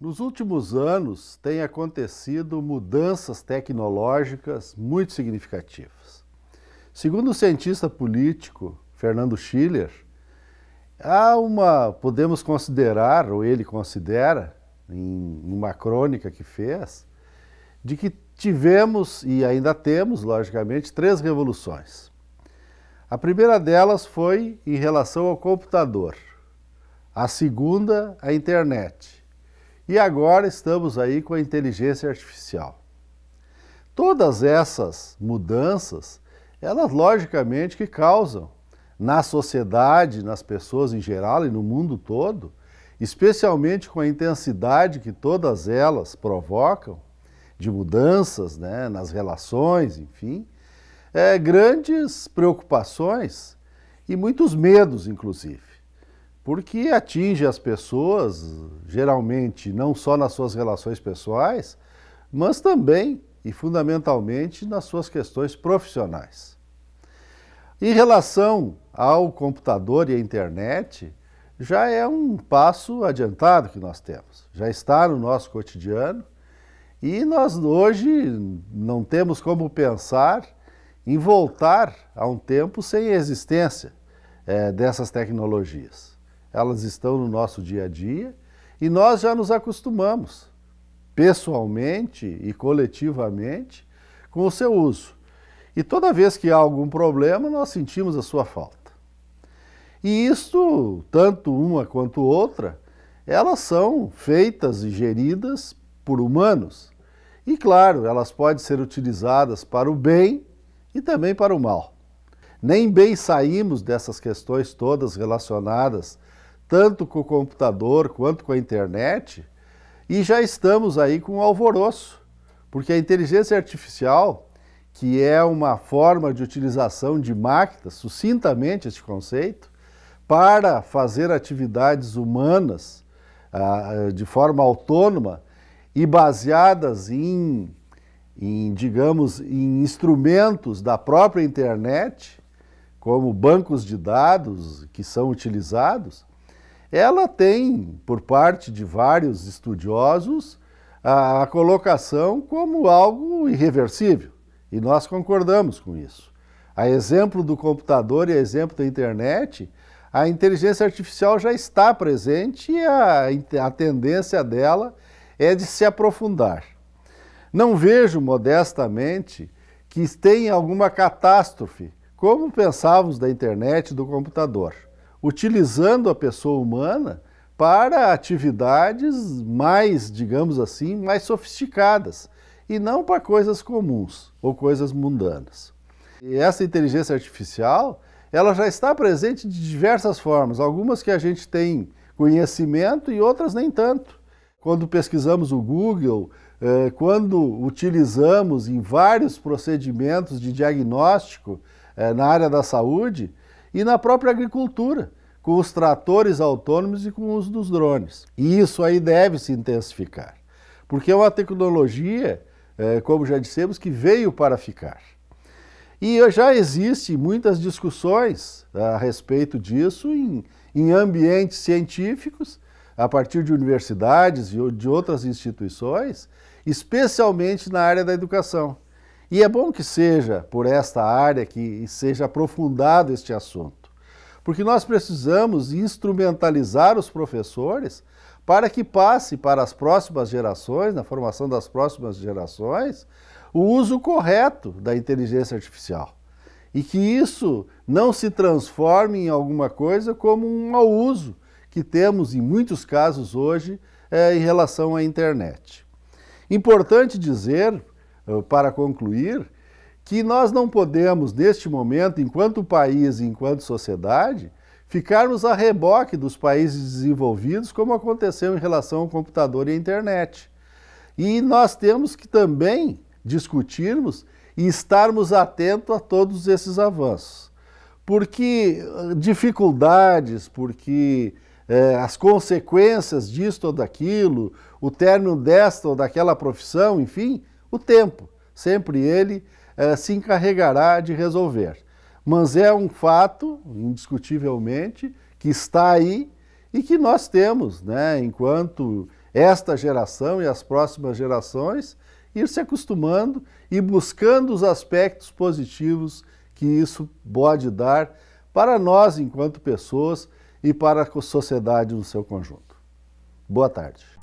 Nos últimos anos, têm acontecido mudanças tecnológicas muito significativas. Segundo o cientista político Fernando Schiller, há uma, podemos considerar, ou ele considera, em uma crônica que fez, de que tivemos e ainda temos, logicamente, três revoluções. A primeira delas foi em relação ao computador, a segunda, a internet. E agora estamos aí com a inteligência artificial. Todas essas mudanças, elas logicamente que causam na sociedade, nas pessoas em geral e no mundo todo, especialmente com a intensidade que todas elas provocam de mudanças né, nas relações, enfim, é, grandes preocupações e muitos medos, inclusive, porque atinge as pessoas, geralmente, não só nas suas relações pessoais, mas também e fundamentalmente nas suas questões profissionais. Em relação ao computador e à internet, já é um passo adiantado que nós temos, já está no nosso cotidiano e nós hoje não temos como pensar em voltar a um tempo sem existência é, dessas tecnologias. Elas estão no nosso dia a dia e nós já nos acostumamos, pessoalmente e coletivamente, com o seu uso. E toda vez que há algum problema, nós sentimos a sua falta. E isto, tanto uma quanto outra, elas são feitas e geridas por humanos. E claro, elas podem ser utilizadas para o bem e também para o mal. Nem bem saímos dessas questões todas relacionadas tanto com o computador quanto com a internet e já estamos aí com um alvoroço, porque a inteligência artificial, que é uma forma de utilização de máquinas, sucintamente este conceito, para fazer atividades humanas ah, de forma autônoma e baseadas em em, digamos, em instrumentos da própria internet, como bancos de dados que são utilizados, ela tem, por parte de vários estudiosos, a colocação como algo irreversível. E nós concordamos com isso. A exemplo do computador e a exemplo da internet, a inteligência artificial já está presente e a, a tendência dela é de se aprofundar. Não vejo modestamente que tenha alguma catástrofe, como pensávamos da internet e do computador, utilizando a pessoa humana para atividades mais, digamos assim, mais sofisticadas e não para coisas comuns ou coisas mundanas. E essa inteligência artificial, ela já está presente de diversas formas, algumas que a gente tem conhecimento e outras nem tanto. Quando pesquisamos o Google, é, quando utilizamos em vários procedimentos de diagnóstico é, na área da saúde e na própria agricultura, com os tratores autônomos e com o uso dos drones. E isso aí deve se intensificar, porque é uma tecnologia, é, como já dissemos, que veio para ficar. E já existem muitas discussões ah, a respeito disso em, em ambientes científicos a partir de universidades e de outras instituições, especialmente na área da educação. E é bom que seja por esta área que seja aprofundado este assunto, porque nós precisamos instrumentalizar os professores para que passe para as próximas gerações, na formação das próximas gerações, o uso correto da inteligência artificial. E que isso não se transforme em alguma coisa como um mau uso, que temos em muitos casos hoje é, em relação à internet. Importante dizer, eh, para concluir, que nós não podemos, neste momento, enquanto país e enquanto sociedade, ficarmos a reboque dos países desenvolvidos, como aconteceu em relação ao computador e à internet. E nós temos que também discutirmos e estarmos atentos a todos esses avanços. Porque eh, dificuldades, porque é, as consequências disto ou daquilo, o término desta ou daquela profissão, enfim, o tempo. Sempre ele é, se encarregará de resolver. Mas é um fato, indiscutivelmente, que está aí e que nós temos, né, enquanto esta geração e as próximas gerações, ir se acostumando e buscando os aspectos positivos que isso pode dar para nós, enquanto pessoas, e para a sociedade no seu conjunto. Boa tarde.